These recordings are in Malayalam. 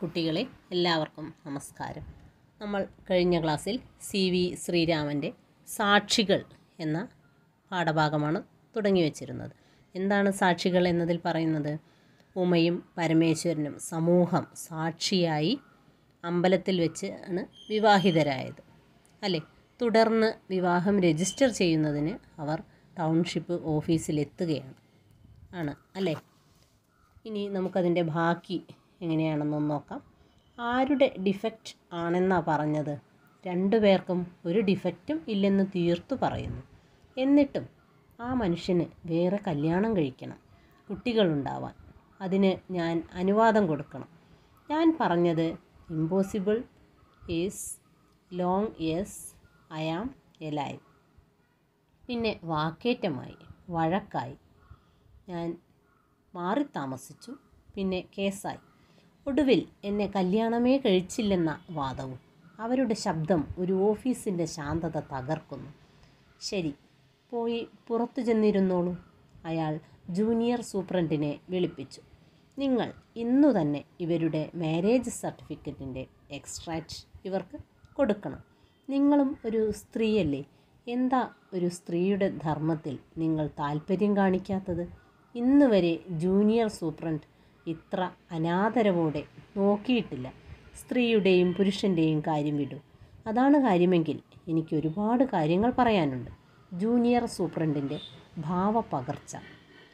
കുട്ടികളെ എല്ലാവർക്കും നമസ്കാരം നമ്മൾ കഴിഞ്ഞ ക്ലാസ്സിൽ സി വി ശ്രീരാമൻ്റെ സാക്ഷികൾ എന്ന പാഠഭാഗമാണ് തുടങ്ങി വച്ചിരുന്നത് എന്താണ് സാക്ഷികൾ എന്നതിൽ പറയുന്നത് ഉമയും പരമേശ്വരനും സമൂഹം സാക്ഷിയായി അമ്പലത്തിൽ വെച്ച് ആണ് വിവാഹിതരായത് അല്ലേ തുടർന്ന് വിവാഹം രജിസ്റ്റർ ചെയ്യുന്നതിന് അവർ ടൗൺഷിപ്പ് ഓഫീസിലെത്തുകയാണ് ആണ് അല്ലേ ഇനി നമുക്കതിൻ്റെ ബാക്കി എങ്ങനെയാണെന്നൊന്ന് നോക്കാം ആരുടെ ഡിഫക്റ്റ് ആണെന്നാണ് പറഞ്ഞത് രണ്ടു പേർക്കും ഒരു ഡിഫക്റ്റും ഇല്ലെന്ന് തീർത്തു പറയുന്നു എന്നിട്ടും ആ മനുഷ്യന് വേറെ കല്യാണം കഴിക്കണം കുട്ടികളുണ്ടാവാൻ അതിന് ഞാൻ അനുവാദം കൊടുക്കണം ഞാൻ പറഞ്ഞത് impossible is long as I am alive പിന്നെ വാക്കേറ്റമായി വഴക്കായി ഞാൻ മാറി താമസിച്ചു പിന്നെ കേസായി ഒടുവിൽ എന്നെ കല്യാണമേ കഴിച്ചില്ലെന്ന വാദവും അവരുടെ ശബ്ദം ഒരു ഓഫീസിൻ്റെ ശാന്തത തകർക്കുന്നു ശരി പോയി പുറത്തു ചെന്നിരുന്നോളൂ അയാൾ ജൂനിയർ സൂപ്രണ്ടിനെ വിളിപ്പിച്ചു നിങ്ങൾ ഇന്നു തന്നെ ഇവരുടെ മാരേജ് സർട്ടിഫിക്കറ്റിൻ്റെ എക്സ്ട്രാക്റ്റ് ഇവർക്ക് കൊടുക്കണം നിങ്ങളും ഒരു സ്ത്രീയല്ലേ എന്താ ഒരു സ്ത്രീയുടെ ധർമ്മത്തിൽ നിങ്ങൾ താല്പര്യം കാണിക്കാത്തത് ഇന്നുവരെ ജൂനിയർ സൂപ്രണ്ട് ഇത്ര അനാദരവോടെ നോക്കിയിട്ടില്ല സ്ത്രീയുടെയും പുരുഷൻ്റെയും കാര്യം വിടൂ അതാണ് കാര്യമെങ്കിൽ എനിക്ക് ഒരുപാട് കാര്യങ്ങൾ പറയാനുണ്ട് ജൂനിയർ സൂപ്രണ്ടിൻ്റെ പകർച്ച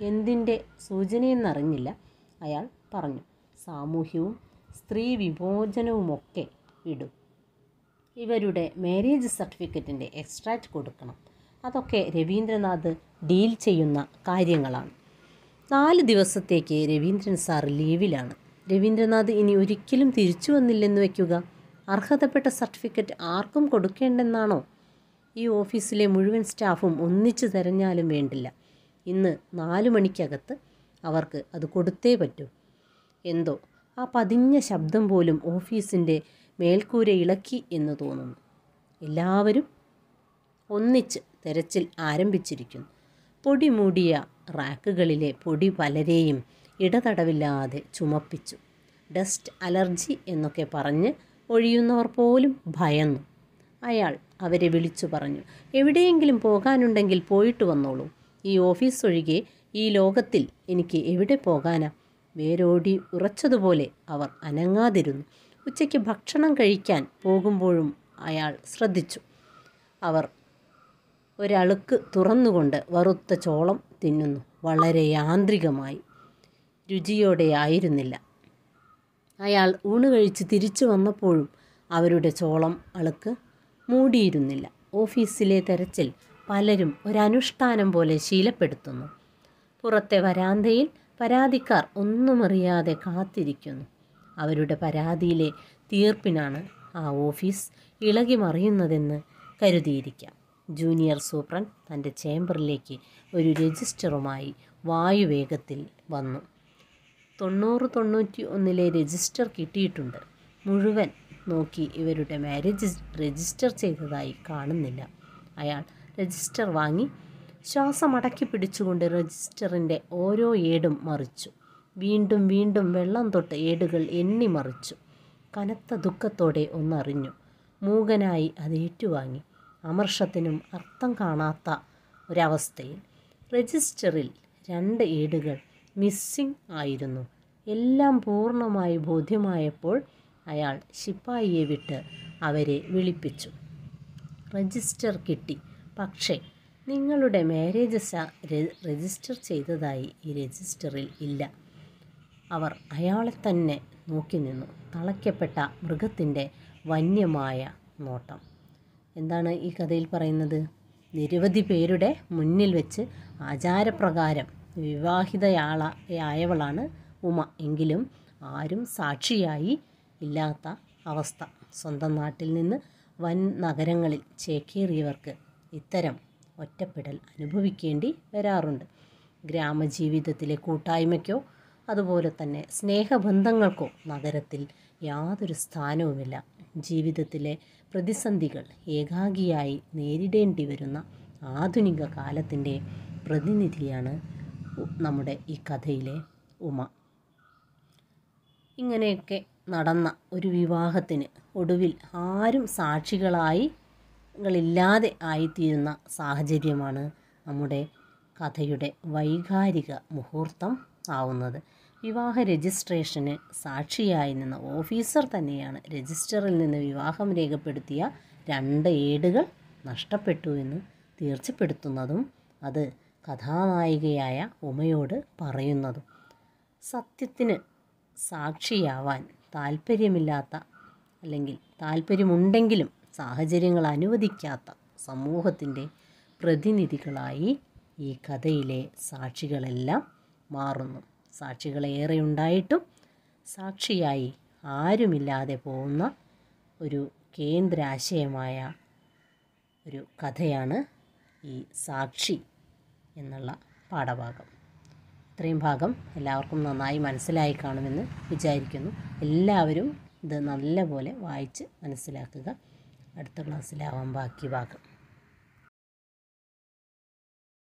എന്തിൻ്റെ സൂചനയെന്നറിഞ്ഞില്ല അയാൾ പറഞ്ഞു സാമൂഹ്യവും സ്ത്രീ വിമോചനവുമൊക്കെ ഇടും ഇവരുടെ മാരേജ് സർട്ടിഫിക്കറ്റിൻ്റെ എക്സ്ട്രാക്റ്റ് കൊടുക്കണം അതൊക്കെ രവീന്ദ്രനാഥ് ഡീൽ ചെയ്യുന്ന കാര്യങ്ങളാണ് നാല് ദിവസത്തേക്ക് രവീന്ദ്രൻ സാർ ലീവിലാണ് രവീന്ദ്രനാഥ് ഇനി ഒരിക്കലും തിരിച്ചു വന്നില്ലെന്ന് വയ്ക്കുക അർഹതപ്പെട്ട സർട്ടിഫിക്കറ്റ് ആർക്കും കൊടുക്കേണ്ടെന്നാണോ ഈ ഓഫീസിലെ മുഴുവൻ സ്റ്റാഫും ഒന്നിച്ചു തിരഞ്ഞാലും വേണ്ടില്ല ഇന്ന് നാലു മണിക്കകത്ത് അവർക്ക് അത് കൊടുത്തേ പറ്റൂ എന്തോ ആ പതിഞ്ഞ ശബ്ദം പോലും ഓഫീസിൻ്റെ മേൽക്കൂര ഇളക്കി എന്ന് തോന്നുന്നു എല്ലാവരും ഒന്നിച്ച് തെരച്ചിൽ ആരംഭിച്ചിരിക്കുന്നു പൊടിമൂടിയ റാക്കുകളിലെ പൊടി പലരെയും ഇടതടവില്ലാതെ ചുമപ്പിച്ചു ഡസ്റ്റ് അലർജി എന്നൊക്കെ പറഞ്ഞ് ഒഴിയുന്നവർ പോലും ഭയന്നു അയാൾ അവരെ വിളിച്ചു പറഞ്ഞു എവിടെയെങ്കിലും പോകാനുണ്ടെങ്കിൽ പോയിട്ട് വന്നോളൂ ഈ ഓഫീസ് ഒഴികെ ഈ ലോകത്തിൽ എനിക്ക് എവിടെ പോകാനാ വേരോടി ഉറച്ചതുപോലെ അവർ അനങ്ങാതിരുന്നു ഉച്ചയ്ക്ക് ഭക്ഷണം കഴിക്കാൻ പോകുമ്പോഴും അയാൾ ശ്രദ്ധിച്ചു അവർ ഒരളുക്ക് തുറന്നുകൊണ്ട് വറുത്ത ചോളം തിന്നുന്നു വളരെ യാന്ത്രികമായി രുചിയോടെ ആയിരുന്നില്ല അയാൾ ഊണ് കഴിച്ച് തിരിച്ചു വന്നപ്പോഴും അവരുടെ ചോളം അളുക്ക് മൂടിയിരുന്നില്ല ഓഫീസിലെ തെരച്ചിൽ പലരും ഒരനുഷ്ഠാനം പോലെ ശീലപ്പെടുത്തുന്നു പുറത്തെ വരാന്തയിൽ പരാതിക്കാർ ഒന്നുമറിയാതെ കാത്തിരിക്കുന്നു അവരുടെ പരാതിയിലെ തീർപ്പിനാണ് ആ ഓഫീസ് ഇളകി മറിയുന്നതെന്ന് കരുതിയിരിക്കാം ജൂനിയർ സൂപ്രണ്ട് തൻ്റെ ചേംബറിലേക്ക് ഒരു രജിസ്റ്ററുമായി വായുവേഗത്തിൽ വന്നു തൊണ്ണൂറ് തൊണ്ണൂറ്റി ഒന്നിലെ രജിസ്റ്റർ കിട്ടിയിട്ടുണ്ട് മുഴുവൻ നോക്കി ഇവരുടെ മാരേജ് രജിസ്റ്റർ ചെയ്തതായി കാണുന്നില്ല അയാൾ രജിസ്റ്റർ വാങ്ങി ശ്വാസം അടക്കി പിടിച്ചുകൊണ്ട് രജിസ്റ്ററിൻ്റെ ഓരോ ഏടും മറിച്ചു വീണ്ടും വീണ്ടും വെള്ളം തൊട്ട് ഏടുകൾ എണ്ണി മറിച്ചു കനത്ത ദുഃഖത്തോടെ ഒന്നറിഞ്ഞു മൂകനായി അത് ഏറ്റുവാങ്ങി അമർഷത്തിനും അർത്ഥം കാണാത്ത ഒരവസ്ഥയിൽ രജിസ്റ്ററിൽ രണ്ട് ഏടുകൾ മിസ്സിംഗ് ആയിരുന്നു എല്ലാം പൂർണ്ണമായി ബോധ്യമായപ്പോൾ അയാൾ ശിപ്പായിയെ വിട്ട് അവരെ വിളിപ്പിച്ചു രജിസ്റ്റർ കിട്ടി പക്ഷേ നിങ്ങളുടെ മാരേജ് രജിസ്റ്റർ ചെയ്തതായി ഈ രജിസ്റ്ററിൽ ഇല്ല അവർ അയാളെ തന്നെ നോക്കി നിന്നു തളയ്ക്കപ്പെട്ട മൃഗത്തിൻ്റെ വന്യമായ നോട്ടം എന്താണ് ഈ കഥയിൽ പറയുന്നത് നിരവധി പേരുടെ മുന്നിൽ വെച്ച് ആചാരപ്രകാരം വിവാഹിതയാളായവളാണ് ഉമ എങ്കിലും ആരും സാക്ഷിയായി ഇല്ലാത്ത അവസ്ഥ സ്വന്തം നാട്ടിൽ നിന്ന് വൻ നഗരങ്ങളിൽ ചേക്കേറിയവർക്ക് ഇത്തരം ഒറ്റപ്പെടൽ അനുഭവിക്കേണ്ടി വരാറുണ്ട് ഗ്രാമജീവിതത്തിലെ കൂട്ടായ്മയ്ക്കോ അതുപോലെ തന്നെ സ്നേഹബന്ധങ്ങൾക്കോ നഗരത്തിൽ യാതൊരു സ്ഥാനവുമില്ല ജീവിതത്തിലെ പ്രതിസന്ധികൾ ഏകാഗിയായി നേരിടേണ്ടി വരുന്ന ആധുനിക കാലത്തിൻ്റെ പ്രതിനിധിയാണ് നമ്മുടെ ഈ കഥയിലെ ഉമ ഇങ്ങനെയൊക്കെ നടന്ന ഒരു വിവാഹത്തിന് ഒടുവിൽ ആരും സാക്ഷികളായി കളില്ലാതെ ആയിത്തീരുന്ന സാഹചര്യമാണ് നമ്മുടെ കഥയുടെ വൈകാരിക മുഹൂർത്തം ആവുന്നത് വിവാഹ രജിസ്ട്രേഷന് സാക്ഷിയായി നിന്ന ഓഫീസർ തന്നെയാണ് രജിസ്റ്ററിൽ നിന്ന് വിവാഹം രേഖപ്പെടുത്തിയ രണ്ട് ഏടുകൾ നഷ്ടപ്പെട്ടു എന്ന് തീർച്ചപ്പെടുത്തുന്നതും അത് കഥാനായികയായ ഉമയോട് പറയുന്നതും സത്യത്തിന് സാക്ഷിയാവാൻ താല്പര്യമില്ലാത്ത അല്ലെങ്കിൽ താല്പര്യമുണ്ടെങ്കിലും സാഹചര്യങ്ങൾ അനുവദിക്കാത്ത സമൂഹത്തിൻ്റെ പ്രതിനിധികളായി ഈ കഥയിലെ സാക്ഷികളെല്ലാം മാറുന്നു സാക്ഷികളേറെ ഉണ്ടായിട്ടും സാക്ഷിയായി ആരുമില്ലാതെ പോകുന്ന ഒരു കേന്ദ്ര ആശയമായ ഒരു കഥയാണ് ഈ സാക്ഷി എന്നുള്ള പാഠഭാഗം ഇത്രയും ഭാഗം എല്ലാവർക്കും നന്നായി മനസ്സിലായി കാണുമെന്ന് വിചാരിക്കുന്നു എല്ലാവരും ഇത് നല്ലപോലെ വായിച്ച് മനസ്സിലാക്കുക അടുത്ത ക്ലാസ്സിലാവാം ബാക്കി ഭാഗം